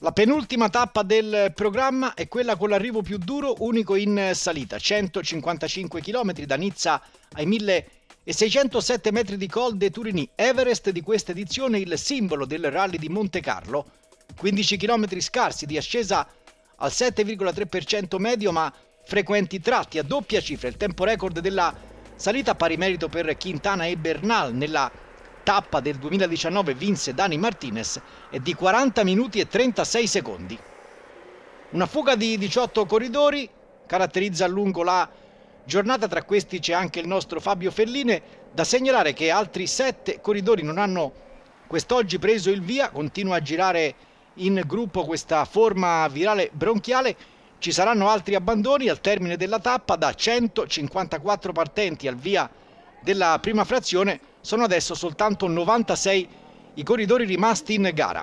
La penultima tappa del programma è quella con l'arrivo più duro, unico in salita, 155 km da Nizza ai 1607 metri di Col de Turini, Everest di questa edizione il simbolo del rally di Monte Carlo, 15 km scarsi di ascesa al 7,3% medio ma frequenti tratti a doppia cifra, il tempo record della salita pari merito per Quintana e Bernal nella tappa del 2019 vinse Dani Martinez è di 40 minuti e 36 secondi. Una fuga di 18 corridori caratterizza a lungo la giornata, tra questi c'è anche il nostro Fabio Felline, da segnalare che altri 7 corridori non hanno quest'oggi preso il via, continua a girare in gruppo questa forma virale bronchiale, ci saranno altri abbandoni al termine della tappa da 154 partenti al via della prima frazione sono adesso soltanto 96 i corridori rimasti in gara.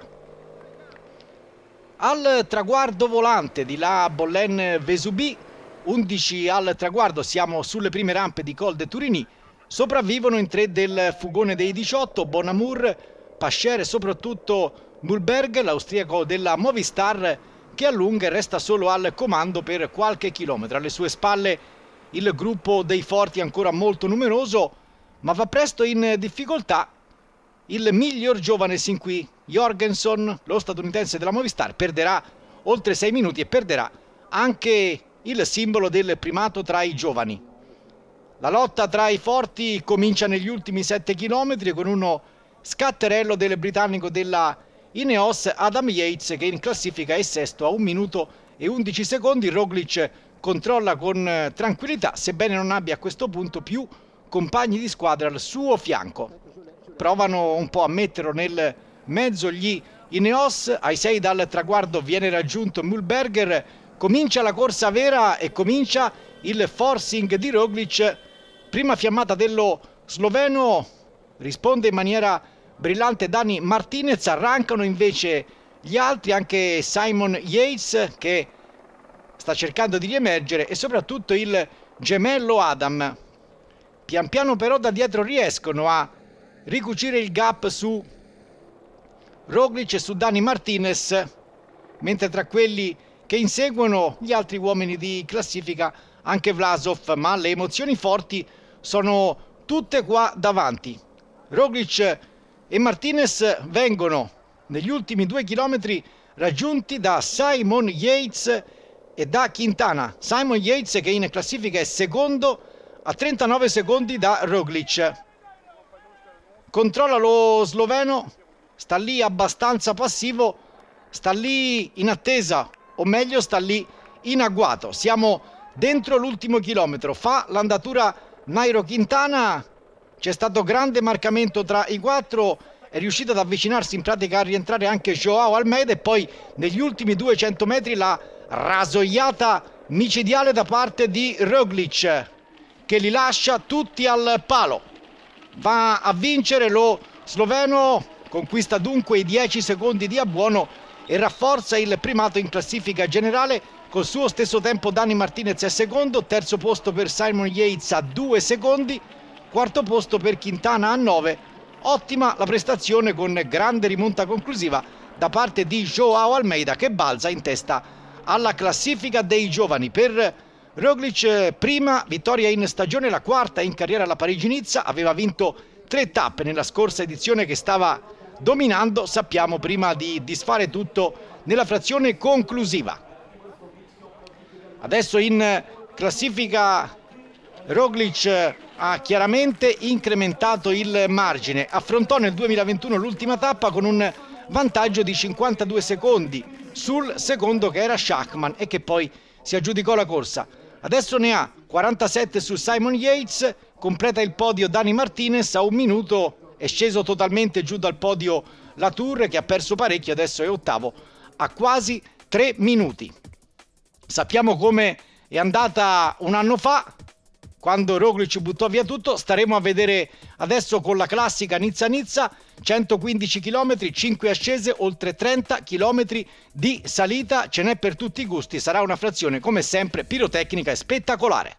Al traguardo volante di là Bollen Vesubi, 11 al traguardo, siamo sulle prime rampe di Col de Turini. Sopravvivono in tre del fugone dei 18, Bonamour, Pascher e soprattutto Mulberg, l'austriaco della Movistar, che allunga e resta solo al comando per qualche chilometro. Alle sue spalle il gruppo dei forti ancora molto numeroso, ma va presto in difficoltà il miglior giovane sin qui, Jorgensen, lo statunitense della Movistar, perderà oltre 6 minuti e perderà anche il simbolo del primato tra i giovani. La lotta tra i forti comincia negli ultimi 7 km con uno scatterello del britannico della Ineos Adam Yates che in classifica è sesto a 1 minuto e 11 secondi. Roglic controlla con eh, tranquillità, sebbene non abbia a questo punto più compagni di squadra al suo fianco. Provano un po' a metterlo nel mezzo gli Ineos, ai 6 dal traguardo viene raggiunto Mulberger, comincia la corsa vera e comincia il forcing di Roglic, prima fiammata dello sloveno, risponde in maniera brillante Dani Martinez, arrancano invece gli altri, anche Simon Yates che sta cercando di riemergere e soprattutto il gemello Adam pian piano però da dietro riescono a ricucire il gap su Roglic e su Dani Martinez, mentre tra quelli che inseguono gli altri uomini di classifica anche Vlasov, ma le emozioni forti sono tutte qua davanti. Roglic e Martinez vengono negli ultimi due chilometri raggiunti da Simon Yates e da Quintana. Simon Yates che in classifica è secondo a 39 secondi da Roglic controlla lo sloveno sta lì abbastanza passivo sta lì in attesa o meglio sta lì in agguato siamo dentro l'ultimo chilometro fa l'andatura Nairo Quintana c'è stato grande marcamento tra i quattro è riuscito ad avvicinarsi in pratica a rientrare anche Joao Almeida e poi negli ultimi 200 metri la rasoiata micidiale da parte di Roglic che li lascia tutti al palo. Va a vincere lo sloveno, conquista dunque i 10 secondi di abbuono e rafforza il primato in classifica generale col suo stesso tempo Dani Martinez è secondo, terzo posto per Simon Yates a 2 secondi, quarto posto per Quintana a 9. Ottima la prestazione con grande rimonta conclusiva da parte di Joao Almeida che balza in testa alla classifica dei giovani per Roglic eh, prima vittoria in stagione, la quarta in carriera alla Parigi-Nizza, aveva vinto tre tappe nella scorsa edizione che stava dominando, sappiamo prima di disfare tutto nella frazione conclusiva. Adesso in classifica Roglic eh, ha chiaramente incrementato il margine, affrontò nel 2021 l'ultima tappa con un vantaggio di 52 secondi sul secondo che era Schachman e che poi si aggiudicò la corsa. Adesso ne ha 47 su Simon Yates, completa il podio Dani Martinez a un minuto, è sceso totalmente giù dal podio la Tour che ha perso parecchio, adesso è ottavo a quasi 3 minuti. Sappiamo come è andata un anno fa, quando Roglic buttò via tutto. Staremo a vedere adesso con la classica Nizza-Nizza, 115 km, 5 ascese, oltre 30 km di salita, ce n'è per tutti i gusti, sarà una frazione come sempre pirotecnica e spettacolare.